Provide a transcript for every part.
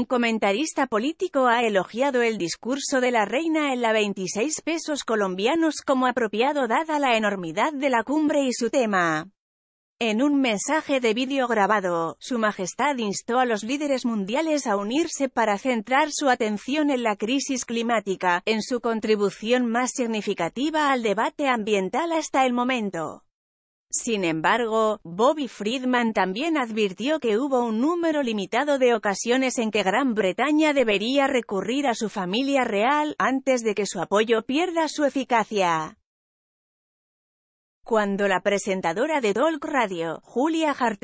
Un comentarista político ha elogiado el discurso de la reina en la 26 pesos colombianos como apropiado dada la enormidad de la cumbre y su tema. En un mensaje de vídeo grabado, Su Majestad instó a los líderes mundiales a unirse para centrar su atención en la crisis climática, en su contribución más significativa al debate ambiental hasta el momento. Sin embargo, Bobby Friedman también advirtió que hubo un número limitado de ocasiones en que Gran Bretaña debería recurrir a su familia real, antes de que su apoyo pierda su eficacia. Cuando la presentadora de Talk Radio, Julia hart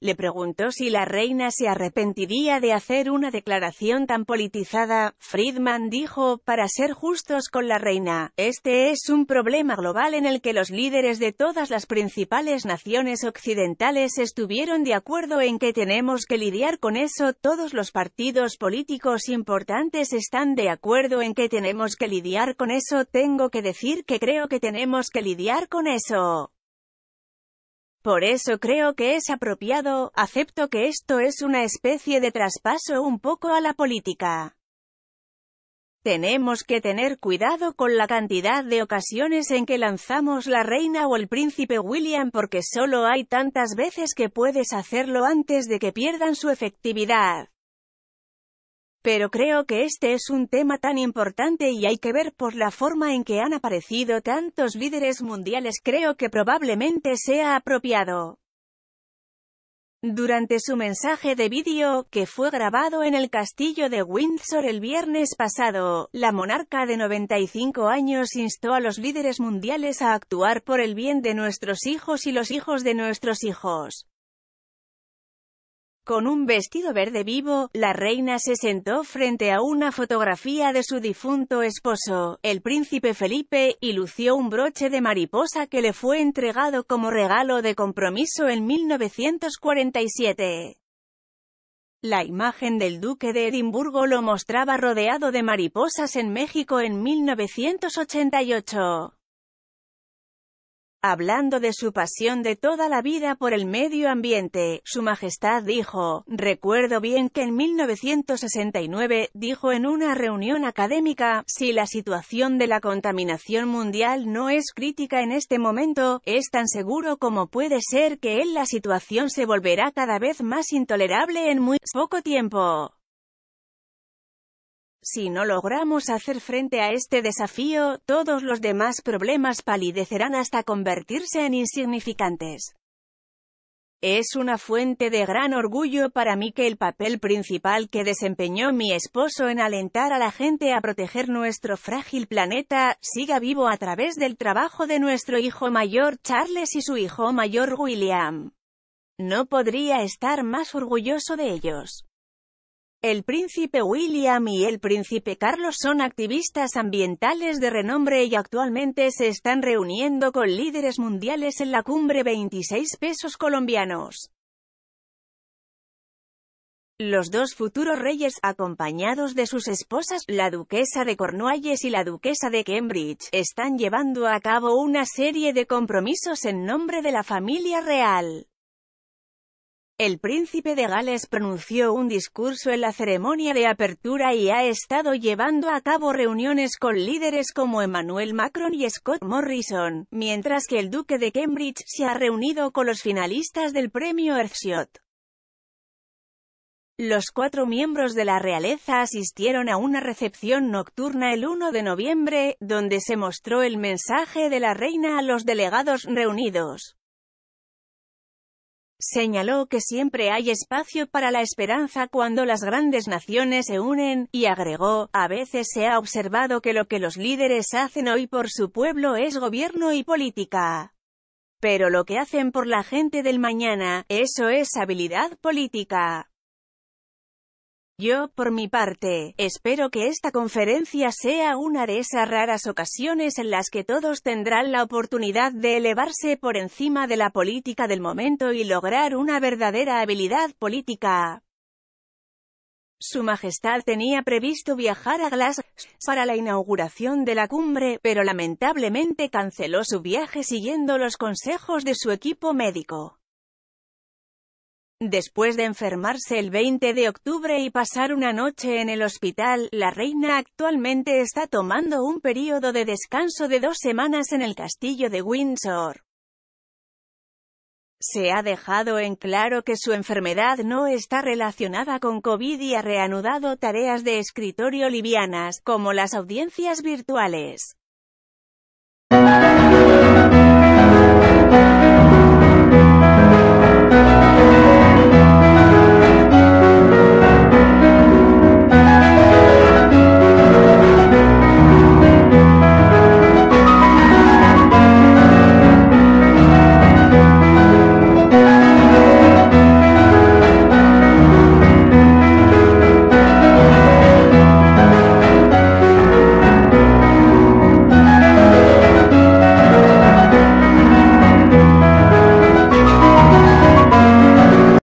le preguntó si la reina se arrepentiría de hacer una declaración tan politizada, Friedman dijo, para ser justos con la reina, este es un problema global en el que los líderes de todas las principales naciones occidentales estuvieron de acuerdo en que tenemos que lidiar con eso, todos los partidos políticos importantes están de acuerdo en que tenemos que lidiar con eso, tengo que decir que creo que tenemos que lidiar con eso. Por eso creo que es apropiado, acepto que esto es una especie de traspaso un poco a la política. Tenemos que tener cuidado con la cantidad de ocasiones en que lanzamos la reina o el príncipe William porque solo hay tantas veces que puedes hacerlo antes de que pierdan su efectividad. Pero creo que este es un tema tan importante y hay que ver por la forma en que han aparecido tantos líderes mundiales creo que probablemente sea apropiado. Durante su mensaje de vídeo, que fue grabado en el castillo de Windsor el viernes pasado, la monarca de 95 años instó a los líderes mundiales a actuar por el bien de nuestros hijos y los hijos de nuestros hijos. Con un vestido verde vivo, la reina se sentó frente a una fotografía de su difunto esposo, el príncipe Felipe, y lució un broche de mariposa que le fue entregado como regalo de compromiso en 1947. La imagen del duque de Edimburgo lo mostraba rodeado de mariposas en México en 1988. Hablando de su pasión de toda la vida por el medio ambiente, Su Majestad dijo, recuerdo bien que en 1969, dijo en una reunión académica, si la situación de la contaminación mundial no es crítica en este momento, es tan seguro como puede ser que en la situación se volverá cada vez más intolerable en muy poco tiempo. Si no logramos hacer frente a este desafío, todos los demás problemas palidecerán hasta convertirse en insignificantes. Es una fuente de gran orgullo para mí que el papel principal que desempeñó mi esposo en alentar a la gente a proteger nuestro frágil planeta, siga vivo a través del trabajo de nuestro hijo mayor Charles y su hijo mayor William. No podría estar más orgulloso de ellos. El príncipe William y el príncipe Carlos son activistas ambientales de renombre y actualmente se están reuniendo con líderes mundiales en la cumbre 26 pesos colombianos. Los dos futuros reyes, acompañados de sus esposas, la duquesa de Cornualles y la duquesa de Cambridge, están llevando a cabo una serie de compromisos en nombre de la familia real. El príncipe de Gales pronunció un discurso en la ceremonia de apertura y ha estado llevando a cabo reuniones con líderes como Emmanuel Macron y Scott Morrison, mientras que el duque de Cambridge se ha reunido con los finalistas del premio Earthshot. Los cuatro miembros de la realeza asistieron a una recepción nocturna el 1 de noviembre, donde se mostró el mensaje de la reina a los delegados reunidos. Señaló que siempre hay espacio para la esperanza cuando las grandes naciones se unen, y agregó, a veces se ha observado que lo que los líderes hacen hoy por su pueblo es gobierno y política. Pero lo que hacen por la gente del mañana, eso es habilidad política. Yo, por mi parte, espero que esta conferencia sea una de esas raras ocasiones en las que todos tendrán la oportunidad de elevarse por encima de la política del momento y lograr una verdadera habilidad política. Su Majestad tenía previsto viajar a Glasgow para la inauguración de la cumbre, pero lamentablemente canceló su viaje siguiendo los consejos de su equipo médico. Después de enfermarse el 20 de octubre y pasar una noche en el hospital, la reina actualmente está tomando un periodo de descanso de dos semanas en el castillo de Windsor. Se ha dejado en claro que su enfermedad no está relacionada con COVID y ha reanudado tareas de escritorio livianas, como las audiencias virtuales.